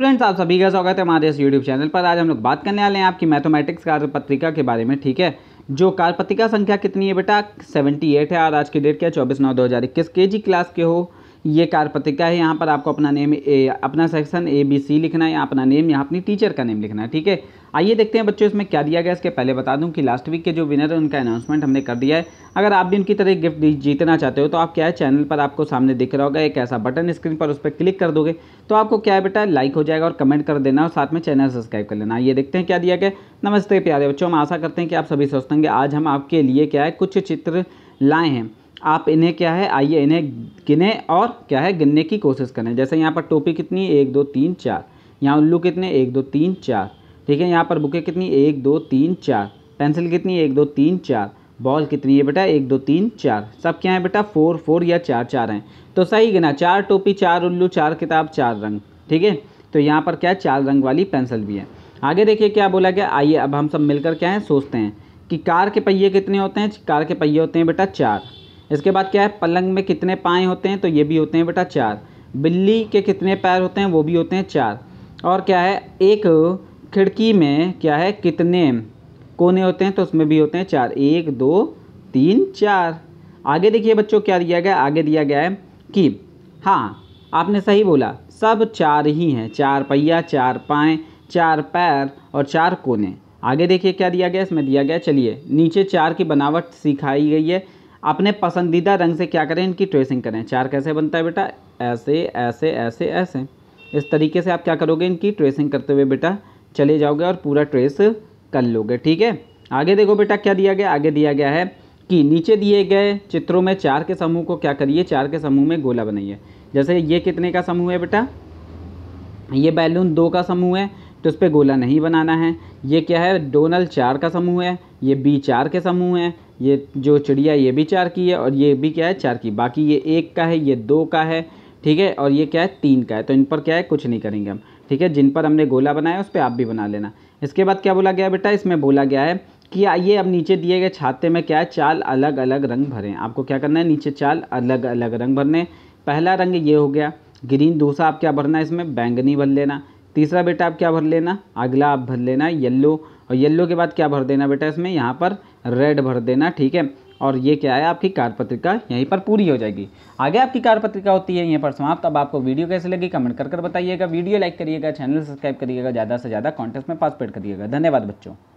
friends आप सभी का स्वागत है हमारे इस यूट्यूब चैनल पर आज हम लोग बात करने वाले हैं आपकी मैथमेटिक्स पत्रिका के बारे में ठीक है जो कार्य पत्रिका संख्या कितनी है बेटा 78 है और आज की डेट क्या 24 नौ 2021 केजी क्लास के हो ये कार्यपत्रिका है यहाँ पर आपको अपना नेम ए अपना सेक्शन ए बी सी लिखना है या अपना नेम यहाँ अपनी टीचर का नेम लिखना है ठीक है आइए देखते हैं बच्चों इसमें क्या दिया गया इसके पहले बता दूं कि लास्ट वीक के जो विनर है उनका अनाउंसमेंट हमने कर दिया है अगर आप भी उनकी तरह गिफ्ट जीतना चाहते हो तो आप क्या है चैनल पर आपको सामने दिख रहा होगा एक ऐसा बटन स्क्रीन पर उस पर क्लिक कर दोगे तो आपको क्या है बेटा लाइक हो जाएगा और कमेंट कर देना और साथ में चैनल सब्सक्राइब कर लेना ये देखते हैं क्या दिया गया नमस्ते प्यारे बच्चों हम आशा करते हैं कि आप सभी सोचते हैं आज हम आपके लिए क्या है कुछ चित्र लाए हैं आप इन्हें क्या है आइए इन्हें गिने और क्या है गिनने की कोशिश करें जैसे यहाँ पर टोपी कितनी एक दो तीन चार यहाँ उल्लू कितने एक दो तीन चार ठीक है यहाँ पर बुके कितनी एक दो तीन चार पेंसिल कितनी एक दो तीन चार बॉल कितनी है बेटा एक दो तीन चार सब क्या है बेटा फोर फोर या चार चार हैं तो सही गिना चार टोपी चार उल्लू चार किताब चार रंग ठीक है तो यहाँ पर क्या है चार रंग वाली पेंसिल भी है आगे देखिए क्या बोला गया आइए अब हम सब मिलकर क्या है सोचते हैं कि कार के पहिए कितने होते हैं कार के पहिए होते हैं बेटा चार इसके बाद क्या है पलंग में कितने पाए होते हैं तो ये भी होते हैं बेटा चार बिल्ली के कितने पैर होते हैं वो भी होते हैं चार और क्या है एक खिड़की में क्या है कितने कोने होते हैं तो उसमें भी होते हैं चार एक दो तीन चार आगे देखिए बच्चों क्या दिया गया आगे दिया गया है कि हाँ आपने सही बोला सब चार ही हैं चार पहिया चार पाएँ चार पैर और चार कोने आगे देखिए क्या दिया गया इसमें दिया गया चलिए नीचे चार की बनावट सिखाई गई है अपने पसंदीदा रंग से क्या करें इनकी ट्रेसिंग करें चार कैसे बनता है बेटा ऐसे ऐसे ऐसे ऐसे इस तरीके से आप क्या करोगे इनकी ट्रेसिंग करते हुए बेटा चले जाओगे और पूरा ट्रेस कर लोगे ठीक है आगे देखो बेटा क्या दिया गया आगे दिया गया है कि नीचे दिए गए चित्रों में चार के समूह को क्या करिए चार के समूह में गोला बनाइए जैसे ये कितने का समूह है बेटा ये बैलून दो का समूह है तो इस पर गोला नहीं बनाना है ये क्या है डोनल चार का समूह है ये बी चार के समूह है ये जो चिड़िया ये भी चार की है और ये भी क्या है चार की बाकी ये एक का है ये दो का है ठीक है और ये क्या है तीन का है तो इन पर क्या है कुछ नहीं करेंगे हम ठीक है जिन पर हमने गोला बनाया उस पर आप भी बना लेना इसके बाद क्या बोला गया बेटा इसमें बोला गया है कि ये अब नीचे दिए गए छाते में क्या है चार अलग अलग रंग भरें आपको क्या करना है नीचे चार अलग अलग रंग भरने पहला रंग ये हो गया ग्रीन दूसरा आप क्या भरना है इसमें बैंगनी भर लेना तीसरा बेटा आप क्या भर लेना अगला आप भर लेना येल्लो और येल्लो के बाद क्या भर देना बेटा इसमें यहाँ पर रेड भर देना ठीक है और ये क्या है आपकी पत्रिका यहीं पर पूरी हो जाएगी आगे आपकी पत्रिका होती है यहीं पर समाप्त अब आपको वीडियो कैसे लगी कमेंट कर कर बताइएगा वीडियो लाइक करिएगा चैनल सब्सक्राइब करिएगा ज़्यादा से ज़्यादा कॉन्टेस्ट में पार्टिसिपेट करिएगा धन्यवाद बच्चों